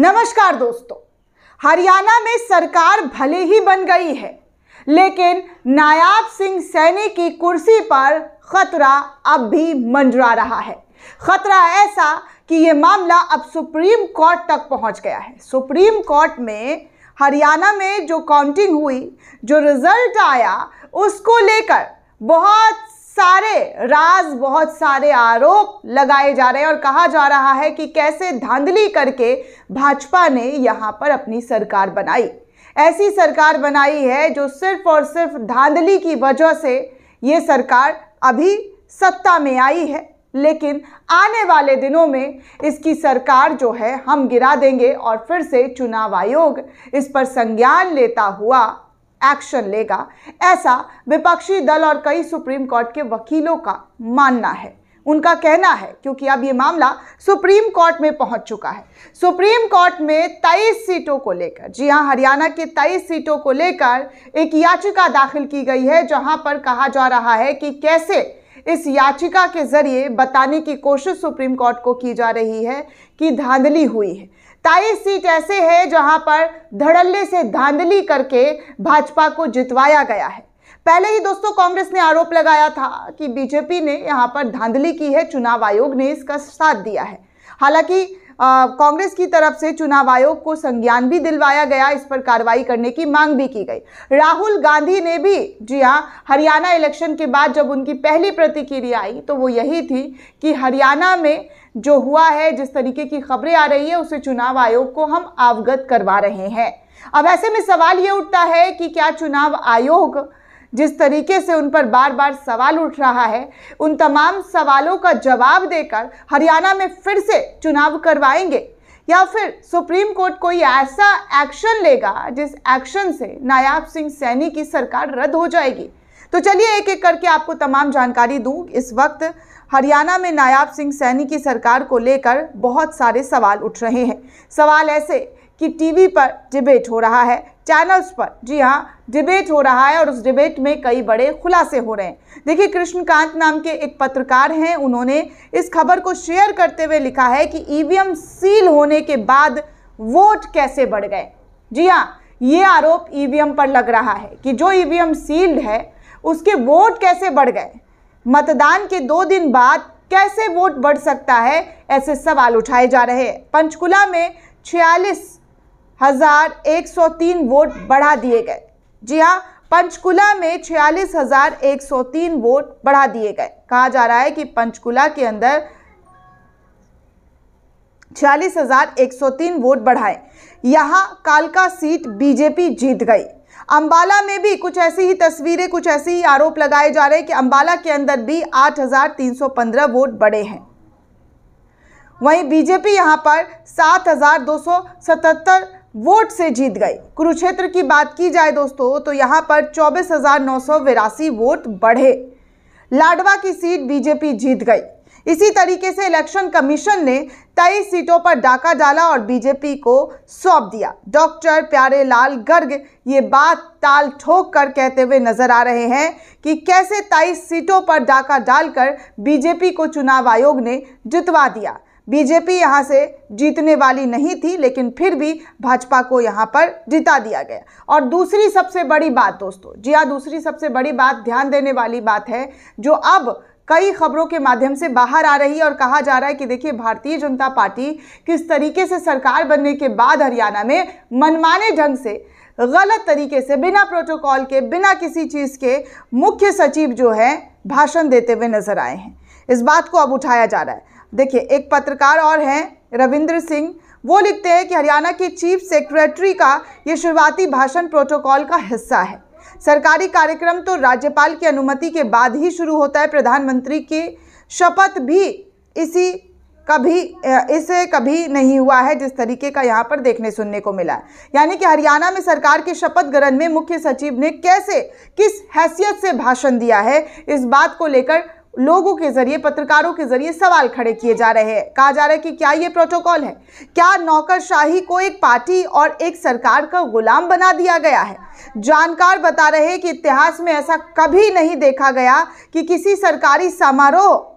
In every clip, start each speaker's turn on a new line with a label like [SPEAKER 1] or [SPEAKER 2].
[SPEAKER 1] नमस्कार दोस्तों हरियाणा में सरकार भले ही बन गई है लेकिन नायाब सिंह सैनी की कुर्सी पर खतरा अब भी मंडरा रहा है खतरा ऐसा कि यह मामला अब सुप्रीम कोर्ट तक पहुंच गया है सुप्रीम कोर्ट में हरियाणा में जो काउंटिंग हुई जो रिजल्ट आया उसको लेकर बहुत सारे राज बहुत सारे आरोप लगाए जा रहे हैं और कहा जा रहा है कि कैसे धांधली करके भाजपा ने यहाँ पर अपनी सरकार बनाई ऐसी सरकार बनाई है जो सिर्फ और सिर्फ धांधली की वजह से ये सरकार अभी सत्ता में आई है लेकिन आने वाले दिनों में इसकी सरकार जो है हम गिरा देंगे और फिर से चुनाव आयोग इस पर संज्ञान लेता हुआ एक्शन लेगा ऐसा विपक्षी दल और कई सुप्रीम कोर्ट के वकीलों का मानना है उनका कहना है क्योंकि अब ये मामला सुप्रीम कोर्ट में पहुंच चुका है सुप्रीम कोर्ट में 23 सीटों को लेकर जी हां हरियाणा की 23 सीटों को लेकर एक याचिका दाखिल की गई है जहां पर कहा जा रहा है कि कैसे इस याचिका के जरिए बताने की कोशिश सुप्रीम कोर्ट को की जा रही है कि धांधली हुई है तेईस सीट ऐसे हैं जहां पर धड़ल्ले से धांधली करके भाजपा को जितवाया गया है पहले ही दोस्तों कांग्रेस ने आरोप लगाया था कि बीजेपी ने यहां पर धांधली की है चुनाव आयोग ने इसका साथ दिया है हालांकि कांग्रेस की तरफ से चुनाव आयोग को संज्ञान भी दिलवाया गया इस पर कार्रवाई करने की मांग भी की गई राहुल गांधी ने भी जी हाँ हरियाणा इलेक्शन के बाद जब उनकी पहली प्रतिक्रिया आई तो वो यही थी कि हरियाणा में जो हुआ है जिस तरीके की खबरें आ रही है उसे चुनाव आयोग को हम अवगत करवा रहे हैं अब ऐसे में सवाल ये उठता है कि क्या चुनाव आयोग जिस तरीके से उन पर बार बार सवाल उठ रहा है उन तमाम सवालों का जवाब देकर हरियाणा में फिर से चुनाव करवाएंगे या फिर सुप्रीम कोर्ट कोई ऐसा एक्शन लेगा जिस एक्शन से नायाब सिंह सैनी की सरकार रद्द हो जाएगी तो चलिए एक एक करके आपको तमाम जानकारी दूँ इस वक्त हरियाणा में नायाब सिंह सैनी की सरकार को लेकर बहुत सारे सवाल उठ रहे हैं सवाल ऐसे कि टीवी पर डिबेट हो रहा है चैनल्स पर जी हाँ डिबेट हो रहा है और उस डिबेट में कई बड़े खुलासे हो रहे हैं देखिए कृष्णकांत नाम के एक पत्रकार हैं उन्होंने इस खबर को शेयर करते हुए लिखा है कि ई सील होने के बाद वोट कैसे बढ़ गए जी हाँ ये आरोप ई पर लग रहा है कि जो ई सील्ड है उसके वोट कैसे बढ़ गए मतदान के दो दिन बाद कैसे वोट बढ़ सकता है ऐसे सवाल उठाए जा रहे हैं पंचकुला में छियालीस हज़ार एक सौ तीन वोट बढ़ा दिए गए जी हाँ पंचकुला में छियालीस हज़ार एक सौ तीन वोट बढ़ा दिए गए कहा जा रहा है कि पंचकुला के अंदर छियालीस हजार एक सौ तीन वोट बढ़ाए यहाँ कालका सीट बीजेपी जीत गई अंबाला में भी कुछ ऐसी ही तस्वीरें कुछ ऐसे ही आरोप लगाए जा रहे हैं कि अंबाला के अंदर भी 8,315 वोट बड़े हैं वहीं बीजेपी यहां पर 7,277 वोट से जीत गई कुरुक्षेत्र की बात की जाए दोस्तों तो यहां पर चौबीस वोट बढ़े लाडवा की सीट बीजेपी जीत गई इसी तरीके से इलेक्शन कमीशन ने तेईस सीटों पर डाका डाला और बीजेपी को सौंप दिया डॉक्टर प्यारे लाल गर्ग ये बात ताल ठोक कर कहते हुए नजर आ रहे हैं कि कैसे तेईस सीटों पर डाका डालकर बीजेपी को चुनाव आयोग ने जितवा दिया बीजेपी यहाँ से जीतने वाली नहीं थी लेकिन फिर भी भाजपा को यहाँ पर जिता दिया गया और दूसरी सबसे बड़ी बात दोस्तों जी हाँ दूसरी सबसे बड़ी बात ध्यान देने वाली बात है जो अब कई खबरों के माध्यम से बाहर आ रही है और कहा जा रहा है कि देखिए भारतीय जनता पार्टी किस तरीके से सरकार बनने के बाद हरियाणा में मनमाने ढंग से गलत तरीके से बिना प्रोटोकॉल के बिना किसी चीज़ के मुख्य सचिव जो है भाषण देते हुए नजर आए हैं इस बात को अब उठाया जा रहा है देखिए एक पत्रकार और हैं रविंद्र सिंह वो लिखते हैं कि हरियाणा के चीफ सेक्रेटरी का ये शुरुआती भाषण प्रोटोकॉल का हिस्सा है सरकारी कार्यक्रम तो राज्यपाल की अनुमति के बाद ही शुरू होता है प्रधानमंत्री की शपथ भी इसी कभी इसे कभी नहीं हुआ है जिस तरीके का यहाँ पर देखने सुनने को मिला यानी कि हरियाणा में सरकार के शपथ ग्रहण में मुख्य सचिव ने कैसे किस हैसियत से भाषण दिया है इस बात को लेकर लोगों के जरिए पत्रकारों के जरिए सवाल खड़े किए जा रहे हैं कहा जा रहा है कि क्या ये प्रोटोकॉल है क्या नौकरशाही को एक पार्टी और एक सरकार का गुलाम बना दिया गया है जानकार बता रहे हैं कि इतिहास में ऐसा कभी नहीं देखा गया कि किसी सरकारी समारोह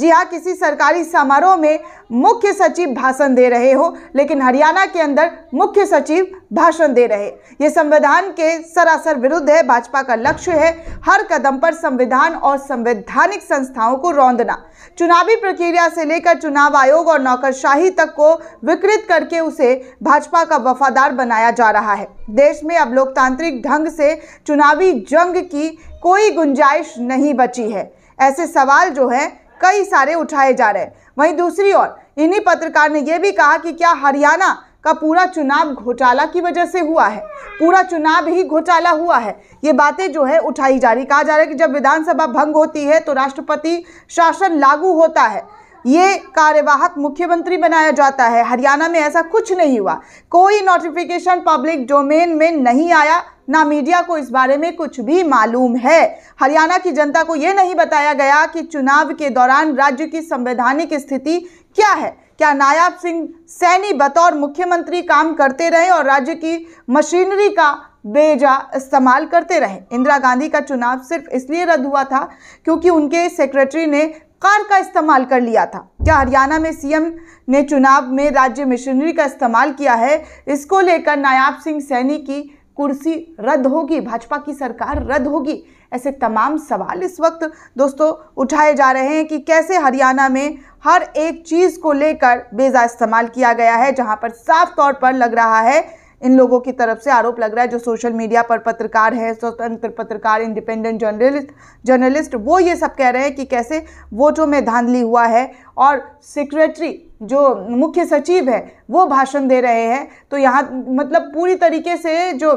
[SPEAKER 1] जी हाँ किसी सरकारी समारोह में मुख्य सचिव भाषण दे रहे हो लेकिन हरियाणा के अंदर मुख्य सचिव भाषण दे रहे ये संविधान के सरासर विरुद्ध है भाजपा का लक्ष्य है हर कदम पर संविधान और संवैधानिक संस्थाओं को रौंदना चुनावी प्रक्रिया से लेकर चुनाव आयोग और नौकरशाही तक को विकृत करके उसे भाजपा का वफादार बनाया जा रहा है देश में अब लोकतांत्रिक ढंग से चुनावी जंग की कोई गुंजाइश नहीं बची है ऐसे सवाल जो है कई सारे उठाए जा रहे हैं वहीं दूसरी ओर इन्हीं पत्रकार ने यह भी कहा कि क्या हरियाणा का पूरा चुनाव घोटाला की वजह से हुआ है पूरा चुनाव ही घोटाला हुआ है ये बातें जो है उठाई जा रही कहा जा रहा है कि जब विधानसभा भंग होती है तो राष्ट्रपति शासन लागू होता है ये कार्यवाहक मुख्यमंत्री बनाया जाता है हरियाणा में ऐसा कुछ नहीं हुआ कोई नोटिफिकेशन पब्लिक डोमेन में नहीं आया ना मीडिया को इस बारे में कुछ भी मालूम है हरियाणा की जनता को ये नहीं बताया गया कि चुनाव के दौरान राज्य की संवैधानिक स्थिति क्या है क्या नायाब सिंह सैनी बतौर मुख्यमंत्री काम करते रहे और राज्य की मशीनरी का बेजा इस्तेमाल करते रहे इंदिरा गांधी का चुनाव सिर्फ इसलिए रद्द हुआ था क्योंकि उनके सेक्रेटरी ने कार का इस्तेमाल कर लिया था क्या हरियाणा में सीएम ने चुनाव में राज्य मशीनरी का इस्तेमाल किया है इसको लेकर नायाब सिंह सैनी की कुर्सी रद्द होगी भाजपा की सरकार रद्द होगी ऐसे तमाम सवाल इस वक्त दोस्तों उठाए जा रहे हैं कि कैसे हरियाणा में हर एक चीज़ को लेकर बेजा इस्तेमाल किया गया है जहां पर साफ तौर पर लग रहा है इन लोगों की तरफ से आरोप लग रहा है जो सोशल मीडिया पर पत्रकार है स्वतंत्र पत्रकार इंडिपेंडेंट जर्नलिस्ट जर्नलिस्ट वो ये सब कह रहे हैं कि कैसे वोटों में धांधली हुआ है और सेक्रेटरी जो मुख्य सचिव है वो भाषण दे रहे हैं तो यहाँ मतलब पूरी तरीके से जो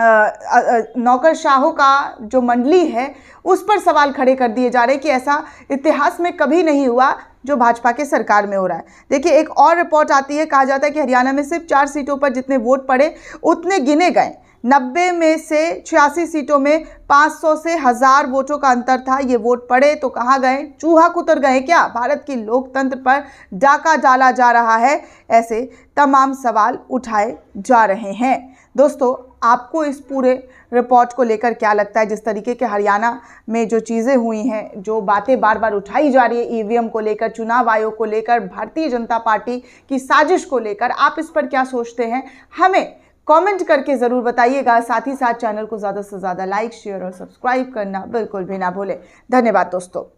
[SPEAKER 1] नौकरशाहों का जो मंडली है उस पर सवाल खड़े कर दिए जा रहे हैं कि ऐसा इतिहास में कभी नहीं हुआ जो भाजपा के सरकार में हो रहा है देखिए एक और रिपोर्ट आती है कहा जाता है कि हरियाणा में सिर्फ चार सीटों पर जितने वोट पड़े उतने गिने गए नब्बे में से छियासी सीटों में 500 से हज़ार वोटों का अंतर था ये वोट पड़े तो कहाँ गए चूहा कुतर गए क्या भारत की लोकतंत्र पर डाका डाला जा रहा है ऐसे तमाम सवाल उठाए जा रहे हैं दोस्तों आपको इस पूरे रिपोर्ट को लेकर क्या लगता है जिस तरीके के हरियाणा में जो चीज़ें हुई हैं जो बातें बार बार उठाई जा रही है ई e को लेकर चुनाव आयोग को लेकर भारतीय जनता पार्टी की साजिश को लेकर आप इस पर क्या सोचते हैं हमें कमेंट करके ज़रूर बताइएगा साथ ही साथ चैनल को ज़्यादा से ज़्यादा लाइक शेयर और सब्सक्राइब करना बिल्कुल भी ना भूलें धन्यवाद दोस्तों